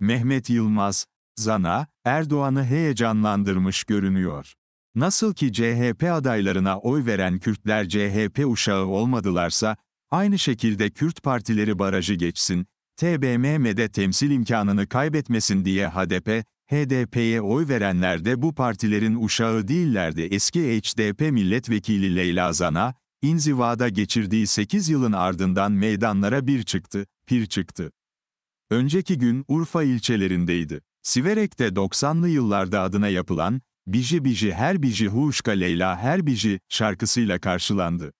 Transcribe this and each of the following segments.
Mehmet Yılmaz, Zana, Erdoğan'ı heyecanlandırmış görünüyor. Nasıl ki CHP adaylarına oy veren Kürtler CHP uşağı olmadılarsa, aynı şekilde Kürt partileri barajı geçsin, TBMM'de temsil imkanını kaybetmesin diye HDP, HDP'ye oy verenler de bu partilerin uşağı değillerdi. Eski HDP milletvekili Leyla Zana, inzivada geçirdiği 8 yılın ardından meydanlara bir çıktı, pir çıktı. Önceki gün Urfa ilçelerindeydi. Siverek'te 90'lı yıllarda adına yapılan Biji Biji Her Biji Huşka Leyla Her Biji şarkısıyla karşılandı.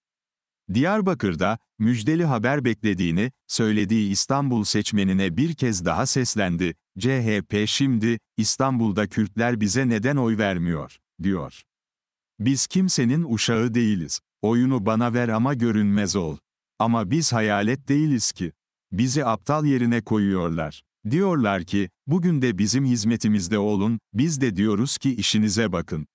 Diyarbakır'da müjdeli haber beklediğini söylediği İstanbul seçmenine bir kez daha seslendi. CHP şimdi İstanbul'da Kürtler bize neden oy vermiyor diyor. Biz kimsenin uşağı değiliz. Oyunu bana ver ama görünmez ol. Ama biz hayalet değiliz ki. Bizi aptal yerine koyuyorlar. Diyorlar ki, bugün de bizim hizmetimizde olun, biz de diyoruz ki işinize bakın.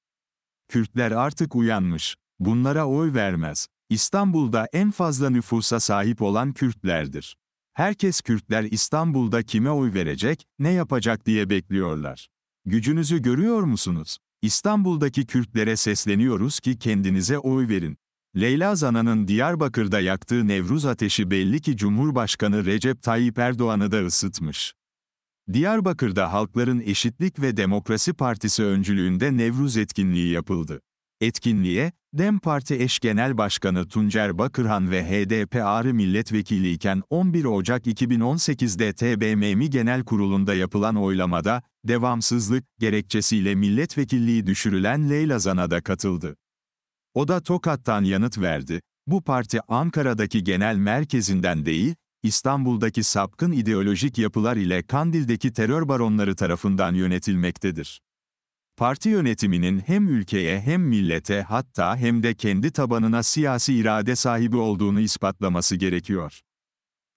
Kürtler artık uyanmış. Bunlara oy vermez. İstanbul'da en fazla nüfusa sahip olan Kürtlerdir. Herkes Kürtler İstanbul'da kime oy verecek, ne yapacak diye bekliyorlar. Gücünüzü görüyor musunuz? İstanbul'daki Kürtlere sesleniyoruz ki kendinize oy verin. Leyla Zana'nın Diyarbakır'da yaktığı Nevruz ateşi belli ki Cumhurbaşkanı Recep Tayyip Erdoğan'ı da ısıtmış. Diyarbakır'da Halkların Eşitlik ve Demokrasi Partisi öncülüğünde Nevruz etkinliği yapıldı. Etkinliğe, DEM Parti eş genel başkanı Tuncer Bakırhan ve HDP Ağrı milletvekili 11 Ocak 2018'de TBMM Genel Kurulu'nda yapılan oylamada, devamsızlık gerekçesiyle milletvekilliği düşürülen Leyla Zan'a da katıldı. O da Tokat'tan yanıt verdi, bu parti Ankara'daki genel merkezinden değil, İstanbul'daki sapkın ideolojik yapılar ile Kandil'deki terör baronları tarafından yönetilmektedir. Parti yönetiminin hem ülkeye hem millete hatta hem de kendi tabanına siyasi irade sahibi olduğunu ispatlaması gerekiyor.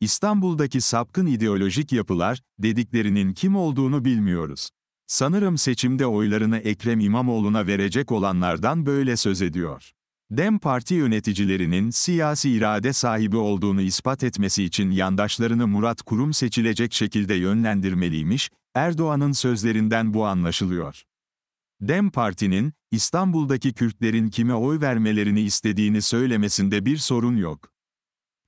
İstanbul'daki sapkın ideolojik yapılar, dediklerinin kim olduğunu bilmiyoruz. Sanırım seçimde oylarını Ekrem İmamoğlu'na verecek olanlardan böyle söz ediyor. DEM Parti yöneticilerinin siyasi irade sahibi olduğunu ispat etmesi için yandaşlarını Murat Kurum seçilecek şekilde yönlendirmeliymiş, Erdoğan'ın sözlerinden bu anlaşılıyor. DEM Parti'nin, İstanbul'daki Kürtlerin kime oy vermelerini istediğini söylemesinde bir sorun yok.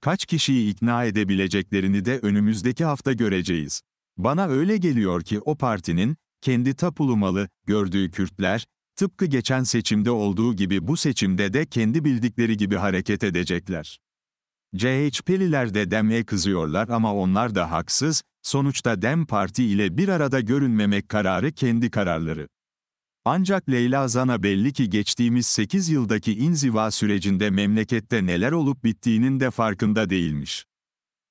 Kaç kişiyi ikna edebileceklerini de önümüzdeki hafta göreceğiz. Bana öyle geliyor ki o partinin, kendi tapulumalı, gördüğü Kürtler, tıpkı geçen seçimde olduğu gibi bu seçimde de kendi bildikleri gibi hareket edecekler. CHP'liler de DEM'e kızıyorlar ama onlar da haksız, sonuçta DEM Parti ile bir arada görünmemek kararı kendi kararları. Ancak Leyla Zana belli ki geçtiğimiz 8 yıldaki inziva sürecinde memlekette neler olup bittiğinin de farkında değilmiş.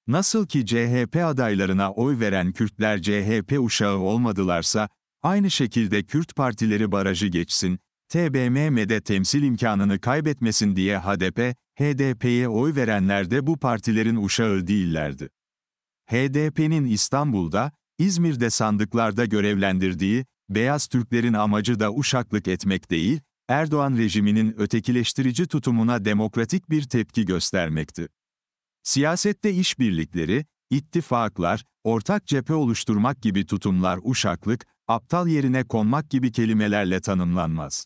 Nasıl ki CHP adaylarına oy veren Kürtler CHP uşağı olmadılarsa, aynı şekilde Kürt partileri barajı geçsin, TBMM'de temsil imkanını kaybetmesin diye HDP, HDP'ye oy verenler de bu partilerin uşağı değillerdi. HDP'nin İstanbul'da, İzmir'de sandıklarda görevlendirdiği, beyaz Türklerin amacı da uşaklık etmek değil, Erdoğan rejiminin ötekileştirici tutumuna demokratik bir tepki göstermekti. Siyasette işbirlikleri, ittifaklar, ortak cephe oluşturmak gibi tutumlar uşaklık, aptal yerine konmak gibi kelimelerle tanımlanmaz.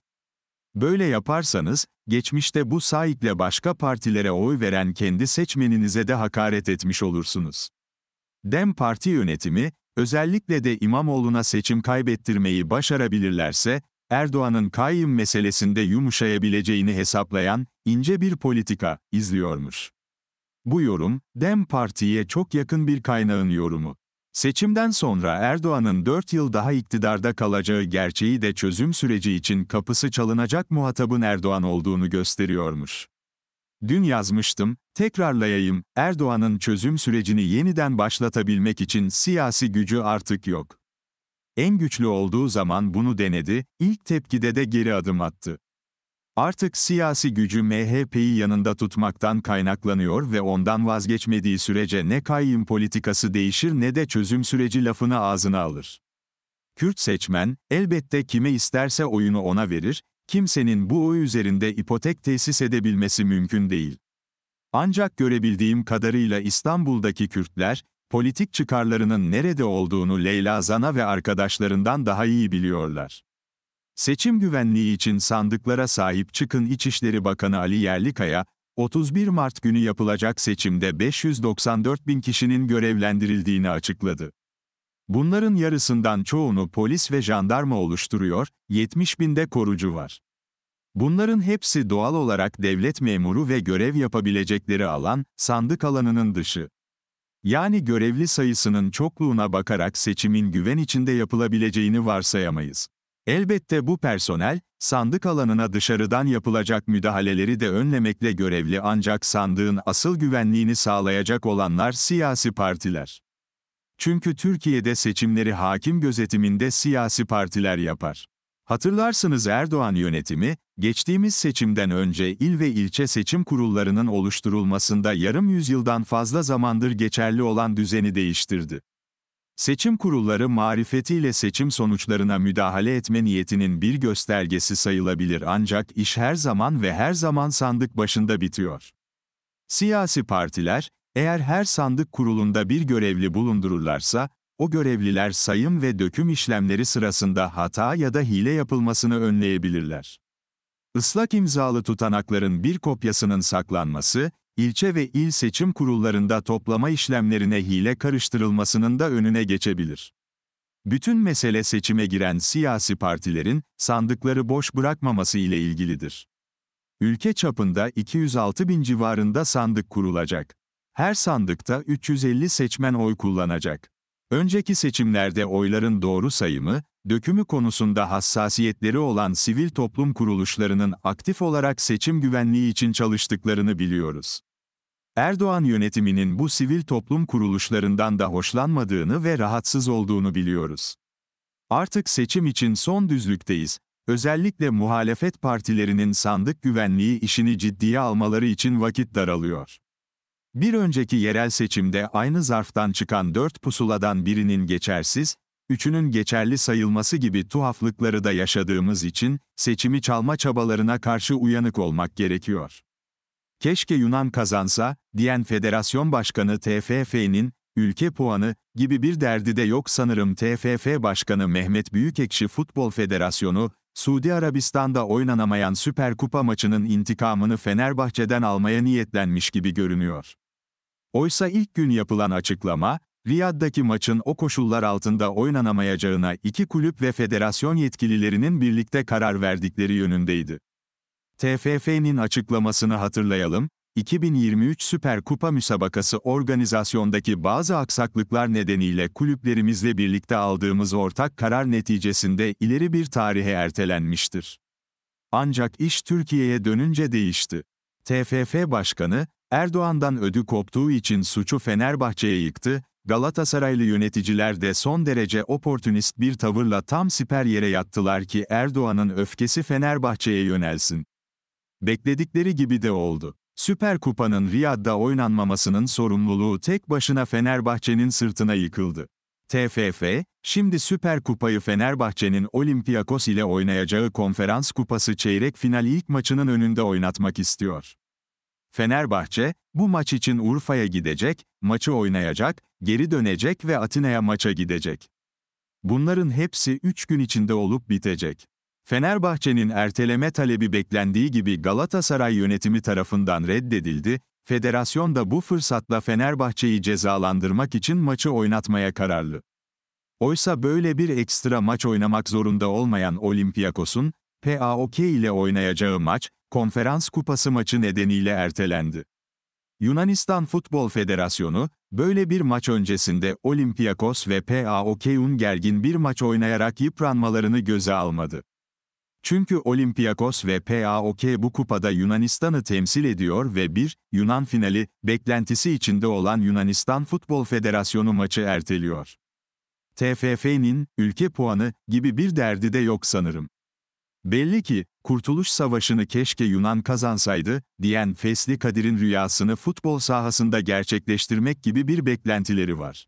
Böyle yaparsanız, geçmişte bu saikle başka partilere oy veren kendi seçmeninize de hakaret etmiş olursunuz. DEM Parti yönetimi, özellikle de İmamoğlu'na seçim kaybettirmeyi başarabilirlerse, Erdoğan'ın kayyum meselesinde yumuşayabileceğini hesaplayan ince bir politika izliyormuş. Bu yorum, DEM Parti'ye çok yakın bir kaynağın yorumu. Seçimden sonra Erdoğan'ın 4 yıl daha iktidarda kalacağı gerçeği de çözüm süreci için kapısı çalınacak muhatabın Erdoğan olduğunu gösteriyormuş. Dün yazmıştım, tekrarlayayım, Erdoğan'ın çözüm sürecini yeniden başlatabilmek için siyasi gücü artık yok. En güçlü olduğu zaman bunu denedi, ilk tepkide de geri adım attı. Artık siyasi gücü MHP'yi yanında tutmaktan kaynaklanıyor ve ondan vazgeçmediği sürece ne kayyum politikası değişir ne de çözüm süreci lafını ağzına alır. Kürt seçmen, elbette kime isterse oyunu ona verir, kimsenin bu oy üzerinde ipotek tesis edebilmesi mümkün değil. Ancak görebildiğim kadarıyla İstanbul'daki Kürtler, politik çıkarlarının nerede olduğunu Leyla Zana ve arkadaşlarından daha iyi biliyorlar. Seçim güvenliği için sandıklara sahip çıkın İçişleri Bakanı Ali Yerlikaya, 31 Mart günü yapılacak seçimde 594 bin kişinin görevlendirildiğini açıkladı. Bunların yarısından çoğunu polis ve jandarma oluşturuyor, 70 binde korucu var. Bunların hepsi doğal olarak devlet memuru ve görev yapabilecekleri alan, sandık alanının dışı. Yani görevli sayısının çokluğuna bakarak seçimin güven içinde yapılabileceğini varsayamayız. Elbette bu personel, sandık alanına dışarıdan yapılacak müdahaleleri de önlemekle görevli ancak sandığın asıl güvenliğini sağlayacak olanlar siyasi partiler. Çünkü Türkiye'de seçimleri hakim gözetiminde siyasi partiler yapar. Hatırlarsınız Erdoğan yönetimi, geçtiğimiz seçimden önce il ve ilçe seçim kurullarının oluşturulmasında yarım yüzyıldan fazla zamandır geçerli olan düzeni değiştirdi. Seçim kurulları marifetiyle seçim sonuçlarına müdahale etme niyetinin bir göstergesi sayılabilir ancak iş her zaman ve her zaman sandık başında bitiyor. Siyasi partiler, eğer her sandık kurulunda bir görevli bulundururlarsa, o görevliler sayım ve döküm işlemleri sırasında hata ya da hile yapılmasını önleyebilirler. Islak imzalı tutanakların bir kopyasının saklanması, ilçe ve il seçim kurullarında toplama işlemlerine hile karıştırılmasının da önüne geçebilir. Bütün mesele seçime giren siyasi partilerin sandıkları boş bırakmaması ile ilgilidir. Ülke çapında 206 bin civarında sandık kurulacak. Her sandıkta 350 seçmen oy kullanacak. Önceki seçimlerde oyların doğru sayımı, dökümü konusunda hassasiyetleri olan sivil toplum kuruluşlarının aktif olarak seçim güvenliği için çalıştıklarını biliyoruz. Erdoğan yönetiminin bu sivil toplum kuruluşlarından da hoşlanmadığını ve rahatsız olduğunu biliyoruz. Artık seçim için son düzlükteyiz. Özellikle muhalefet partilerinin sandık güvenliği işini ciddiye almaları için vakit daralıyor. Bir önceki yerel seçimde aynı zarftan çıkan dört pusuladan birinin geçersiz, üçünün geçerli sayılması gibi tuhaflıkları da yaşadığımız için seçimi çalma çabalarına karşı uyanık olmak gerekiyor keşke Yunan kazansa, diyen Federasyon Başkanı TFF'nin, ülke puanı, gibi bir derdi de yok sanırım TFF Başkanı Mehmet Büyükekşi Futbol Federasyonu, Suudi Arabistan'da oynanamayan Süper Kupa maçının intikamını Fenerbahçe'den almaya niyetlenmiş gibi görünüyor. Oysa ilk gün yapılan açıklama, Riyad'daki maçın o koşullar altında oynanamayacağına iki kulüp ve federasyon yetkililerinin birlikte karar verdikleri yönündeydi. TFF'nin açıklamasını hatırlayalım, 2023 Süper Kupa müsabakası organizasyondaki bazı aksaklıklar nedeniyle kulüplerimizle birlikte aldığımız ortak karar neticesinde ileri bir tarihe ertelenmiştir. Ancak iş Türkiye'ye dönünce değişti. TFF Başkanı, Erdoğan'dan ödü koptuğu için suçu Fenerbahçe'ye yıktı, Galatasaraylı yöneticiler de son derece oportunist bir tavırla tam siper yere yattılar ki Erdoğan'ın öfkesi Fenerbahçe'ye yönelsin. Bekledikleri gibi de oldu. Süper Kupa'nın Riyad'da oynanmamasının sorumluluğu tek başına Fenerbahçe'nin sırtına yıkıldı. TFF, şimdi Süper Kupa'yı Fenerbahçe'nin Olympiakos ile oynayacağı Konferans Kupası çeyrek final ilk maçının önünde oynatmak istiyor. Fenerbahçe, bu maç için Urfa'ya gidecek, maçı oynayacak, geri dönecek ve Atina'ya maça gidecek. Bunların hepsi 3 gün içinde olup bitecek. Fenerbahçe'nin erteleme talebi beklendiği gibi Galatasaray yönetimi tarafından reddedildi, federasyon da bu fırsatla Fenerbahçe'yi cezalandırmak için maçı oynatmaya kararlı. Oysa böyle bir ekstra maç oynamak zorunda olmayan Olympiakos'un, PAOK ile oynayacağı maç, konferans kupası maçı nedeniyle ertelendi. Yunanistan Futbol Federasyonu, böyle bir maç öncesinde Olympiakos ve PAOK'un gergin bir maç oynayarak yıpranmalarını göze almadı. Çünkü Olympiakos ve PAOK bu kupada Yunanistan'ı temsil ediyor ve bir, Yunan finali, beklentisi içinde olan Yunanistan Futbol Federasyonu maçı erteliyor. TFF'nin, ülke puanı, gibi bir derdi de yok sanırım. Belli ki, Kurtuluş Savaşı'nı keşke Yunan kazansaydı, diyen Fesli Kadir'in rüyasını futbol sahasında gerçekleştirmek gibi bir beklentileri var.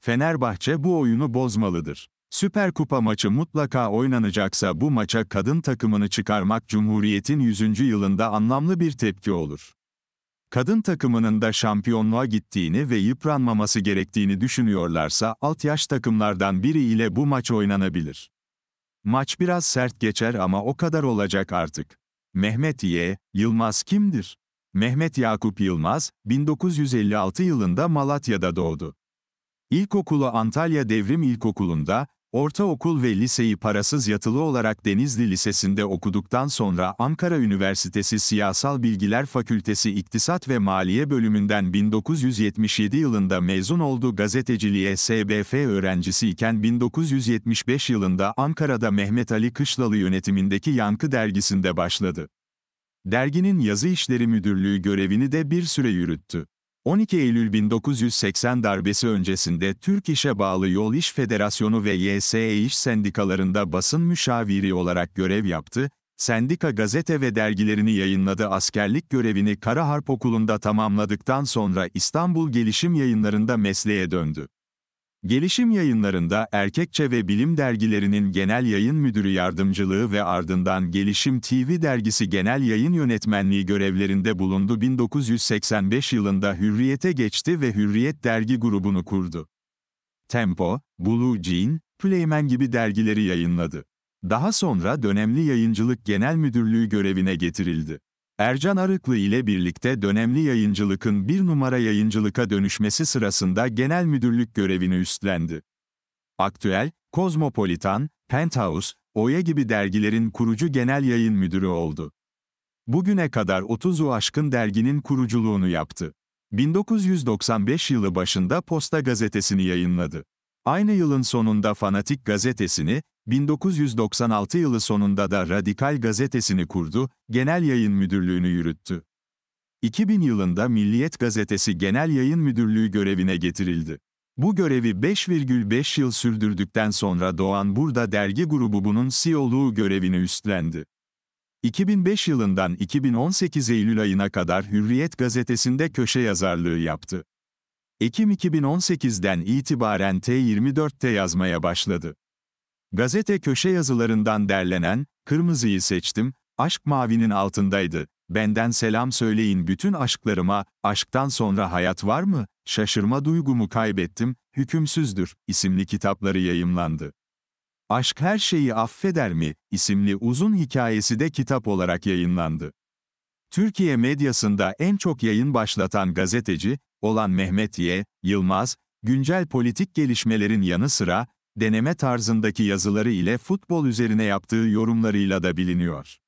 Fenerbahçe bu oyunu bozmalıdır. Süper Kupa maçı mutlaka oynanacaksa bu maça kadın takımını çıkarmak Cumhuriyet'in 100. yılında anlamlı bir tepki olur. Kadın takımının da şampiyonluğa gittiğini ve yıpranmaması gerektiğini düşünüyorlarsa alt yaş takımlardan biri ile bu maç oynanabilir. Maç biraz sert geçer ama o kadar olacak artık. Mehmet Y. Yılmaz kimdir? Mehmet Yakup Yılmaz, 1956 yılında Malatya'da doğdu. İlkokulu Antalya Devrim İlkokulu'nda, Ortaokul ve liseyi parasız yatılı olarak Denizli Lisesi'nde okuduktan sonra Ankara Üniversitesi Siyasal Bilgiler Fakültesi İktisat ve Maliye bölümünden 1977 yılında mezun oldu. Gazeteciliğe SBF öğrencisi iken 1975 yılında Ankara'da Mehmet Ali Kışlalı yönetimindeki Yankı dergisinde başladı. Derginin yazı işleri müdürlüğü görevini de bir süre yürüttü. 12 Eylül 1980 darbesi öncesinde Türk İş'e bağlı Yol İş Federasyonu ve YSE İş Sendikalarında basın müşaviri olarak görev yaptı, sendika gazete ve dergilerini yayınladı askerlik görevini Kara Harp Okulu'nda tamamladıktan sonra İstanbul Gelişim Yayınları'nda mesleğe döndü. Gelişim yayınlarında Erkekçe ve Bilim dergilerinin genel yayın müdürü yardımcılığı ve ardından Gelişim TV dergisi genel yayın yönetmenliği görevlerinde bulundu. 1985 yılında Hürriyet'e geçti ve Hürriyet dergi grubunu kurdu. Tempo, Blue Jean, Playman gibi dergileri yayınladı. Daha sonra dönemli yayıncılık genel müdürlüğü görevine getirildi. Ercan Arıklı ile birlikte dönemli yayıncılıkın bir numara yayıncılığa dönüşmesi sırasında genel müdürlük görevini üstlendi. Aktüel, Kozmopolitan, Penthouse, Oya gibi dergilerin kurucu genel yayın müdürü oldu. Bugüne kadar 30'u aşkın derginin kuruculuğunu yaptı. 1995 yılı başında Posta gazetesini yayınladı. Aynı yılın sonunda Fanatik gazetesini, 1996 yılı sonunda da Radikal gazetesini kurdu, genel yayın müdürlüğünü yürüttü. 2000 yılında Milliyet Gazetesi Genel Yayın Müdürlüğü görevine getirildi. Bu görevi 5,5 yıl sürdürdükten sonra Doğan Burda dergi grubu bunun CEO'luğu görevini üstlendi. 2005 yılından 2018 Eylül ayına kadar Hürriyet gazetesinde köşe yazarlığı yaptı. Ekim 2018'den itibaren T24'te yazmaya başladı. Gazete köşe yazılarından derlenen, kırmızıyı seçtim, aşk mavinin altındaydı. Benden selam söyleyin bütün aşklarıma, aşktan sonra hayat var mı, şaşırma duygumu kaybettim, hükümsüzdür, isimli kitapları yayımlandı. Aşk Her Şeyi Affeder mi, isimli uzun hikayesi de kitap olarak yayınlandı. Türkiye medyasında en çok yayın başlatan gazeteci, olan Mehmet Y. Yılmaz, güncel politik gelişmelerin yanı sıra, deneme tarzındaki yazıları ile futbol üzerine yaptığı yorumlarıyla da biliniyor.